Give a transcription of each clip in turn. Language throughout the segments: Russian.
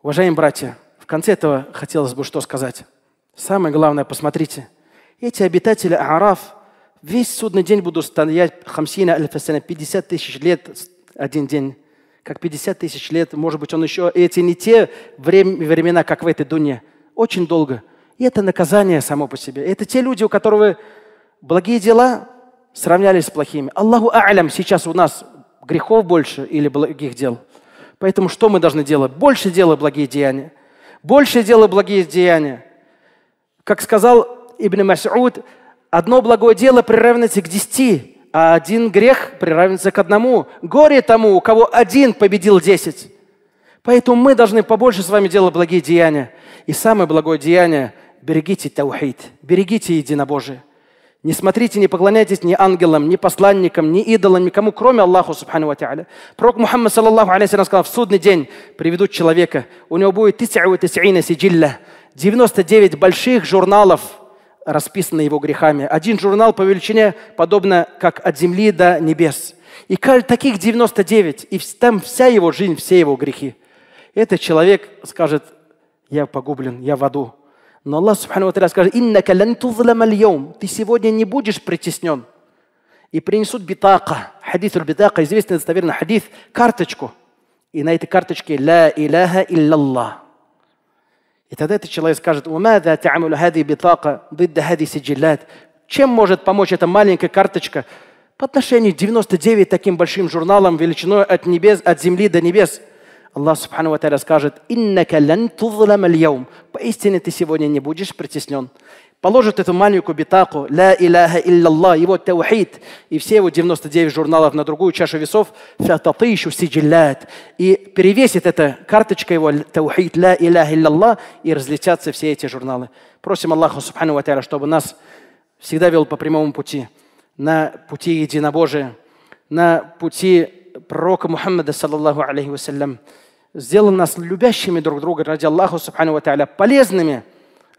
Уважаемые братья, в конце этого хотелось бы что сказать. Самое главное, посмотрите, эти обитатели Араф весь судный день будут стоять хамсина аль 50 тысяч лет один день как 50 тысяч лет, может быть, он еще, эти не те времена, как в этой дуне, очень долго. И это наказание само по себе. Это те люди, у которых благие дела сравнялись с плохими. Аллаху А'лям, сейчас у нас грехов больше или благих дел? Поэтому что мы должны делать? Больше делай благие деяния. Больше делай благие деяния. Как сказал Ибн Мас'уд, одно благое дело приравнивается к десяти, а один грех приравнивается к одному. Горе тому, у кого один победил десять. Поэтому мы должны побольше с вами делать благие деяния. И самое благое деяние – берегите таухид, берегите единобожие. Не смотрите, не поклоняйтесь ни ангелам, ни посланникам, ни идолам, никому, кроме Аллаху Субхану Ва Тааля. Пророк Мухаммад, саллаллаху алейхи сказал, в судный день приведут человека, у него будет 99 больших журналов, расписаны его грехами. Один журнал по величине подобно как от земли до небес. И таких 99, и там вся его жизнь, все его грехи. Этот человек скажет, я погублен, я в аду. Но Аллах Субхану скажет, «Иннака лантузлам аль-йом» Ты сегодня не будешь притеснен. И принесут битака, хадис битака, известный достоверно хадис, карточку. И на этой карточке «Ла иляха илляллах». И тогда этот человек скажет, «Умада та'амулю хади битака, дыдда хади сиджилят». Чем может помочь эта маленькая карточка по отношению к 99 таким большим журналам величиной от небес, от земли до небес – Аллах Субхану Ва скажет, «Иннака лан тузлам аль Поистине ты сегодня не будешь притеснен. Положит эту маленькую битаку, «Ла илляха илляллах», его таухид, и все его 99 журналов на другую чашу весов, «Фататышу сиджилят». И перевесит эта карточка его, таухид, «Ла илляха илляллах», и разлетятся все эти журналы. Просим Аллаха Субхану Ва чтобы нас всегда вел по прямому пути, на пути единобожия, на пути пророка Мухаммада, саллаллаху алейхи вассалям, сделал нас любящими друг друга ради Аллаха, субхану ва та'аля, полезными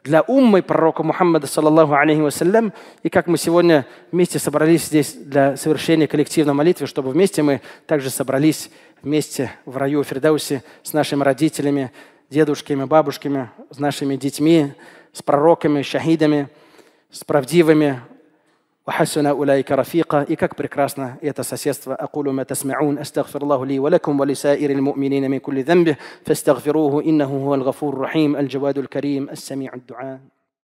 для уммы пророка Мухаммада, саллаллаху алейхи вассалям, и как мы сегодня вместе собрались здесь для совершения коллективной молитвы, чтобы вместе мы также собрались вместе в раю Фердаусе с нашими родителями, дедушками, бабушками, с нашими детьми, с пророками, шахидами, с правдивыми وحسن أولئك رفيقا إكاك بركراسنا прекрасно أقول ما تسمعون أستغفر الله لي ولكم ولسائر المؤمنين من كل ذنبه فاستغفروه إنه هو الغفور الرحيم الجواد الكريم السميع الدعاء